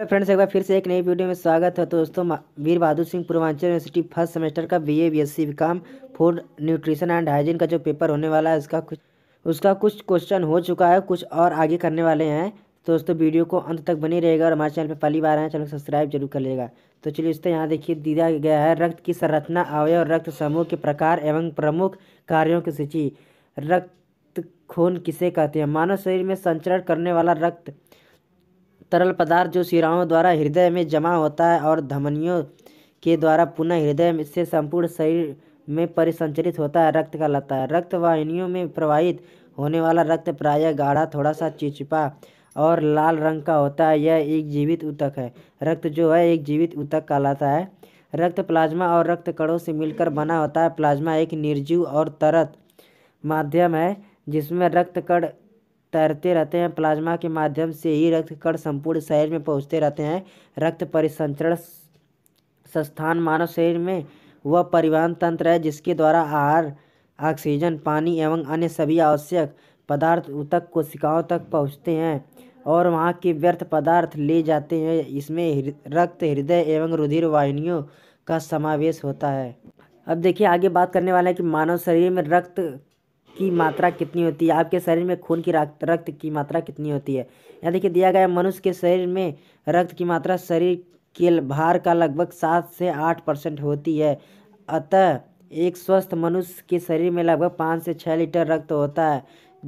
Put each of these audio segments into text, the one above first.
hello friends एक बार फिर से एक नई वीडियो में स्वागत है तो दोस्तों Veer Bahadur Singh Purvanchal university first semester का BA BSc BCom food nutrition and hygiene का जो पेपर होने वाला है उसका कुछ उसका कुछ क्वेश्चन हो चुका है कुछ और आगे करने वाले हैं तो दोस्तों वीडियो को अंत तक बनी रहेगा और हमारे चैनल पर पहली बार आए चैनल सब्सक्राइब जरूर कर लेगा तो चलिए दोस्तों यहाँ देखिए दिया गया है रक्त की संरचना अवय और रक्त समूह के प्रकार एवं प्रमुख कार्यों की सूची रक्त खून किसे कहते हैं मानव शरीर में संचरण करने वाला रक्त तरल पदार्थ जो शिराओं द्वारा हृदय में जमा होता है और धमनियों के द्वारा पुनः हृदय से संपूर्ण शरीर में परिसंचरित होता है रक्त का लता है रक्त वाहिनियों में प्रवाहित होने वाला रक्त प्रायः गाढ़ा थोड़ा सा चिचपा और लाल रंग का होता है यह एक जीवित ऊतक है रक्त जो है एक जीवित ऊतक कहलाता है रक्त प्लाज्मा और रक्त कणों से मिलकर बना होता है प्लाज्मा एक निर्जीव और तरत माध्यम है जिसमें रक्त कण तैरते रहते हैं प्लाज्मा के माध्यम से ही रक्त कण संपूर्ण शरीर में पहुँचते रहते हैं रक्त परिसंचरण संस्थान मानव शरीर में वह परिवहन तंत्र है जिसके द्वारा आहार ऑक्सीजन पानी एवं अन्य सभी आवश्यक पदार्थ उतक कोशिकाओं तक पहुँचते हैं और वहाँ के व्यर्थ पदार्थ ले जाते हैं इसमें रक्त हृदय एवं रुधिर वाहिनियों का समावेश होता है अब देखिए आगे बात करने वाले हैं कि मानव शरीर में रक्त की मात्रा कितनी होती है आपके शरीर में खून की रक्त की मात्रा कितनी होती है यहाँ देखिए दिया गया मनुष्य के शरीर में रक्त की मात्रा शरीर के भार का लगभग सात से आठ परसेंट होती है अतः एक स्वस्थ मनुष्य के शरीर में लगभग पाँच से छः लीटर रक्त होता है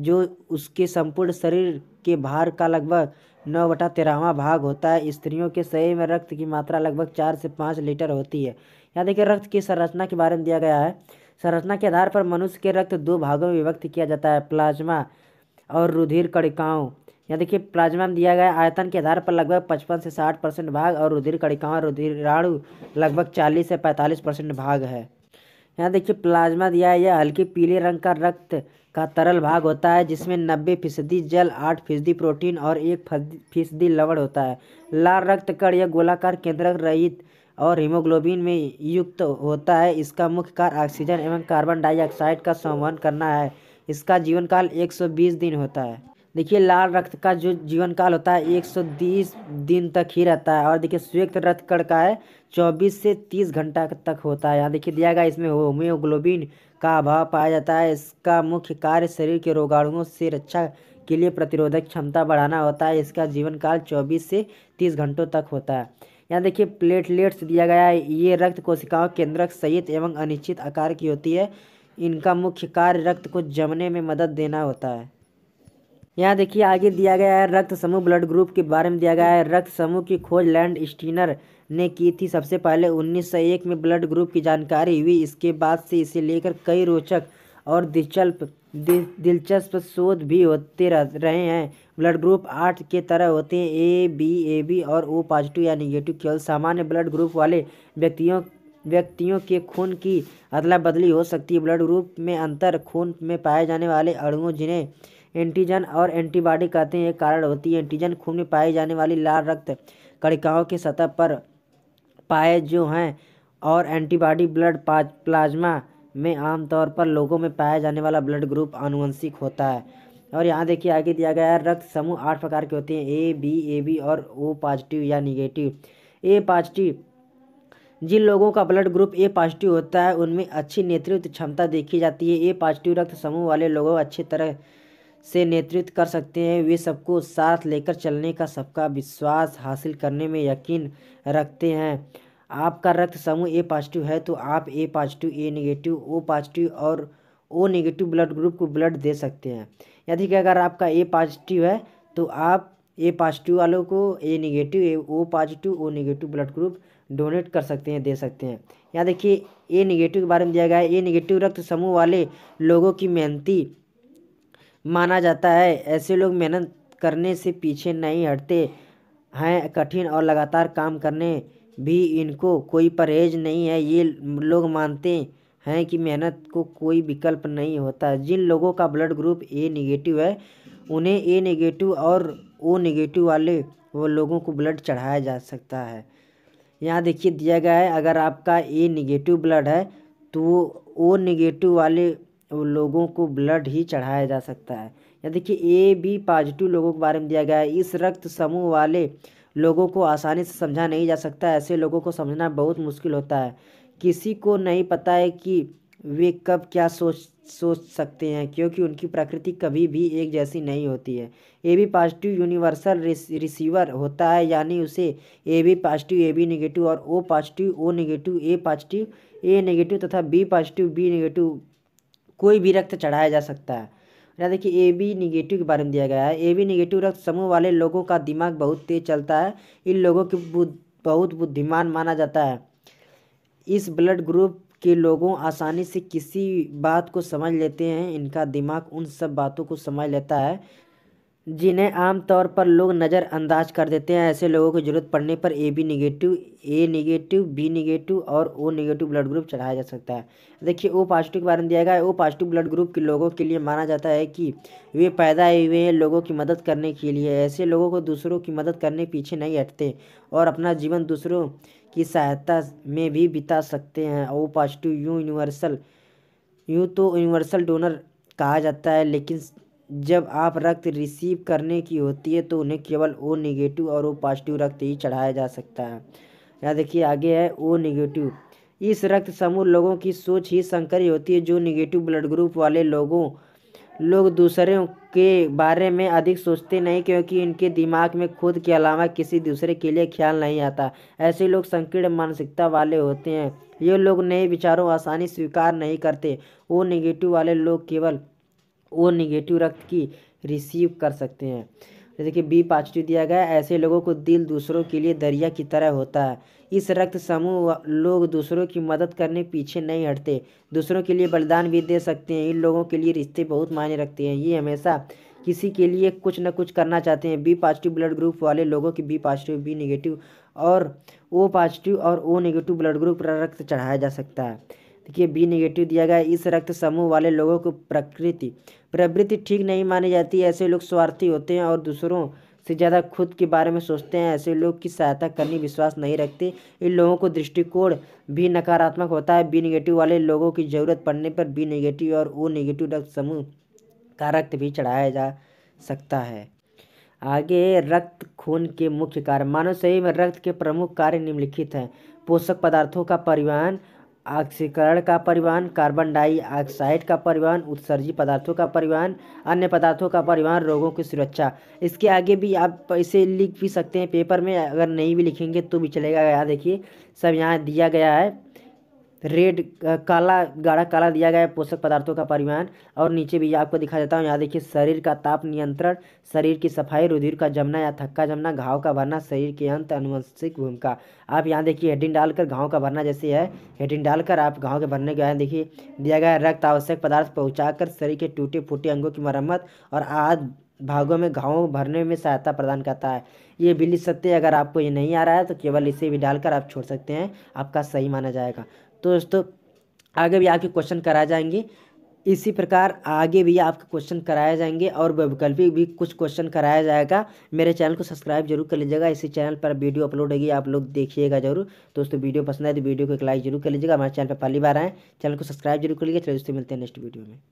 जो उसके संपूर्ण शरीर के भार का लगभग नौ बटा तेरहवा भाग होता है स्त्रियों के शरीर में रक्त की मात्रा लगभग चार से पाँच लीटर होती है यहाँ देखिए रक्त की संरचना के बारे में दिया गया है संरचना के आधार पर मनुष्य के रक्त दो भागों में विभक्त किया जाता है प्लाज्मा और रुधिर कणिकाओं यहाँ देखिए प्लाज्मा में दिया गया आयतन के आधार पर लगभग 55 से 60 परसेंट भाग और रुधिर कणिकाओं रुधिराणु लगभग 40 से 45 परसेंट भाग है यहाँ देखिए प्लाज्मा दिया है यह हल्के पीले रंग का रक्त का तरल भाग होता है जिसमें नब्बे फीसदी जल आठ फीसदी प्रोटीन और एक फीसदी लवड़ होता है लाल रक्त कण यह गोलाकार केंद्रक रहित और हीमोग्लोबिन में युक्त होता है इसका मुख्य कार्य ऑक्सीजन एवं कार्बन डाइऑक्साइड का संवहन करना है इसका जीवन काल 120 दिन होता है देखिए लाल रक्त का जो जीवन काल होता है 120 दिन तक ही रहता है और देखिए श्वेत रक्त कण का है 24 से 30 घंटा तक होता है यहाँ देखिए दिया गया इसमें होम्योग्लोबिन का अभाव पाया जाता है इसका मुख्य कार्य शरीर के रोगाणुओं से रक्षा के लिए प्रतिरोधक क्षमता बढ़ाना होता है इसका जीवन काल चौबीस से तीस घंटों तक होता है यहाँ देखिए प्लेटलेट्स दिया गया है ये रक्त कोशिकाओं केंद्रक सहित एवं अनिश्चित आकार की होती है इनका मुख्य कार्य रक्त को जमने में मदद देना होता है यहाँ देखिए आगे दिया गया है रक्त समूह ब्लड ग्रुप के बारे में दिया गया है रक्त समूह की खोज लैंड स्टीनर ने की थी सबसे पहले 1901 में ब्लड ग्रुप की जानकारी हुई इसके बाद से इसे लेकर कई रोचक और दिलचस्प दिलचस्प शोध भी होते रहे हैं ब्लड ग्रुप आठ के तरह होते हैं ए बी ए बी और ओ पॉजिटिव या निगेटिव केवल सामान्य ब्लड ग्रुप वाले व्यक्तियों व्यक्तियों के खून की अदला बदली हो सकती है ब्लड ग्रुप में अंतर खून में पाए जाने वाले अड़ुओं जिन्हें एंटीजन और एंटीबॉडी कहते हैं कारण होती है एंटीजन खून में पाए जाने वाली लाल रक्त कणिकाओं की सतह पर पाए जो हैं और एंटीबॉडी ब्लड प्लाज्मा में आमतौर पर लोगों में पाया जाने वाला ब्लड ग्रुप आनुवंशिक होता है और यहाँ देखिए आगे दिया गया है रक्त समूह आठ प्रकार के होते हैं ए बी ए बी और ओ पॉजिटिव या निगेटिव ए पॉजिटिव जिन लोगों का ब्लड ग्रुप ए पॉजिटिव होता है उनमें अच्छी नेतृत्व क्षमता देखी जाती है ए पॉजिटिव रक्त समूह वाले लोगों अच्छी तरह से नेतृत्व कर सकते हैं वे सबको साथ लेकर चलने का सबका विश्वास हासिल करने में यकीन रखते हैं आपका रक्त समूह ए पॉजिटिव है तो आप A positive A negative O positive और ओ नेगेटिव ब्लड ग्रुप को ब्लड दे सकते हैं यदि कि अगर आपका ए पॉजिटिव है तो आप ए पॉजिटिव वालों को A negative A O positive O negative blood group donate कर सकते हैं दे सकते हैं यहाँ देखिए ए नेगेटिव के बारे में दिया गया है ए नेगेटिव रक्त समूह वाले लोगों की मेहनती माना जाता है ऐसे लोग मेहनत करने से पीछे नहीं हटते हैं कठिन और लगातार काम करने भी इनको कोई परहेज नहीं है ये लोग मानते हैं कि मेहनत को कोई विकल्प नहीं होता जिन लोगों का ब्लड ग्रुप ए निगेटिव है उन्हें ए निगेटिव और ओ निगेटिव वाले वो लोगों को ब्लड चढ़ाया जा सकता है यहाँ देखिए दिया गया है अगर आपका ए निगेटिव ब्लड है तो ओ निगेटिव वाले लोगों को ब्लड ही चढ़ाया जा सकता है या देखिए ए बी पॉजिटिव लोगों के बारे में दिया गया है इस रक्त समूह वाले लोगों को आसानी से समझा नहीं जा सकता ऐसे लोगों को समझना बहुत मुश्किल होता है किसी को नहीं पता है कि वे कब क्या सोच सोच सकते हैं क्योंकि उनकी प्रकृति कभी भी एक जैसी नहीं होती है A B positive universal receiver होता है यानी उसे A B positive A B negative और O positive O negative A positive A negative तथा बी पॉजिटिव बी नेगेटिव कोई भी रक्त चढ़ाया जा सकता है यहाँ देखिए ए बी निगेटिव के बारे में दिया गया है ए बी निगेटिव रक्त समूह वाले लोगों का दिमाग बहुत तेज चलता है इन लोगों के बुद्ध बहुत बुद्धिमान माना जाता है इस ब्लड ग्रुप के लोगों आसानी से किसी बात को समझ लेते हैं इनका दिमाग उन सब बातों को समझ लेता है जिन्हें आमतौर पर लोग नज़रअंदाज कर देते हैं ऐसे लोगों को ज़रूरत पड़ने पर A B negative A negative B negative और ओ निगेटिव ब्लड ग्रुप चढ़ाया जा सकता है देखिए ओ पॉजिटिव के बारे में दिया गया है ओ पॉजिटिव ब्लड ग्रुप के लोगों के लिए माना जाता है कि वे पैदा हुए हैं लोगों की मदद करने के लिए ऐसे लोगों को दूसरों की मदद करने पीछे नहीं हटते और अपना जीवन दूसरों की सहायता में भी बिता सकते हैं ओ पॉजिटिव यूँ यूनिवर्सल यूँ तो यूनिवर्सल डोनर कहा जाता है लेकिन जब आप रक्त रिसीव करने की होती है तो उन्हें केवल ओ निगेटिव और ओ पॉजिटिव रक्त ही चढ़ाया जा सकता है यहाँ देखिए आगे है ओ निगेटिव इस रक्त समूह लोगों की सोच ही संकरी होती है जो निगेटिव ब्लड ग्रुप वाले लोगों लोग दूसरों के बारे में अधिक सोचते नहीं क्योंकि इनके दिमाग में खुद के अलावा किसी दूसरे के लिए ख्याल नहीं आता ऐसे लोग संकीर्ण मानसिकता वाले होते हैं ये लोग नए विचारों आसानी स्वीकार नहीं करते वो निगेटिव वाले लोग केवल ओ निगेटिव रक्त की रिसीव कर सकते हैं जैसे कि बी पॉजिटिव दिया गया ऐसे लोगों को दिल दूसरों के लिए दरिया की तरह होता है इस रक्त समूह लोग दूसरों की मदद करने पीछे नहीं हटते दूसरों के लिए बलिदान भी दे सकते हैं इन लोगों के लिए रिश्ते बहुत मायने रखते हैं ये हमेशा किसी के लिए कुछ ना कुछ करना चाहते हैं बी पॉजिटिव ब्लड ग्रुप वाले लोगों की बी पॉजिटिव बी निगेटिव और ओ पॉजिटिव और ओ निगेटिव ब्लड ग्रुप रक्त चढ़ाया जा सकता है देखिए बी नेगेटिव दिया गया इस रक्त समूह वाले लोगों को प्रकृति प्रवृत्ति ठीक नहीं मानी जाती ऐसे लोग स्वार्थी होते हैं और दूसरों से ज़्यादा खुद के बारे में सोचते हैं ऐसे लोग की सहायता करनी विश्वास नहीं रखते इन लोगों को दृष्टिकोण भी नकारात्मक होता है बी निगेटिव वाले लोगों की ज़रूरत पड़ने पर बी निगेटिव और ओ नेगेटिव रक्त समूह का रक्त भी चढ़ाया जा सकता है आगे रक्त खून के मुख्य कार्य मानव शरीर में रक्त के प्रमुख कार्य निम्नलिखित हैं पोषक पदार्थों का परिवहन ऑक्सीकरण का परिवहन कार्बन डाइऑक्साइड का परिवहन उत्सर्जी पदार्थों का परिवहन अन्य पदार्थों का परिवहन रोगों की सुरक्षा इसके आगे भी आप इसे लिख भी सकते हैं पेपर में अगर नहीं भी लिखेंगे तो भी चलेगा याद देखिए सब यहाँ दिया गया है रेड काला गाढ़ा काला दिया गया है पोषक पदार्थों का परिवहन और नीचे भी आपको दिखा देता हूँ यहाँ देखिए शरीर का ताप नियंत्रण शरीर की सफाई रुधिर का जमना या थक्का जमना घाव का भरना शरीर के अंत अनुवंशिक भूमिका आप यहाँ देखिए हेडिंग डालकर घाव का भरना जैसे है हेडिंग डालकर आप घाव के भरने के देखिए दिया गया रक्त आवश्यक पदार्थ पहुँचा शरीर के टूटे फूटे अंगों की मरम्मत और आध भागों में घाव भरने में सहायता प्रदान करता है ये बिल्ली सत्य अगर आपको ये नहीं आ रहा है तो केवल इसे भी डालकर आप छोड़ सकते हैं आपका सही माना जाएगा तो दोस्तों आगे भी आपके क्वेश्चन कराए जाएंगे इसी प्रकार आगे भी आपके क्वेश्चन कराए जाएंगे और वैकल्पिक भी कुछ क्वेश्चन कराया जाएगा मेरे चैनल को सब्सक्राइब जरूर कर लीजिएगा इसी चैनल पर वीडियो अपलोड होगी आप लोग देखिएगा जरूर दोस्तों वीडियो पसंद आए तो वीडियो को एक लाइक जरूर कर लीजिएगा हमारे चैनल पर पहली बार आए चैनल को सब्सक्राइब जरूर कर लीजिए चलिए दोस्तों मिलते हैं नेक्स्ट वीडियो में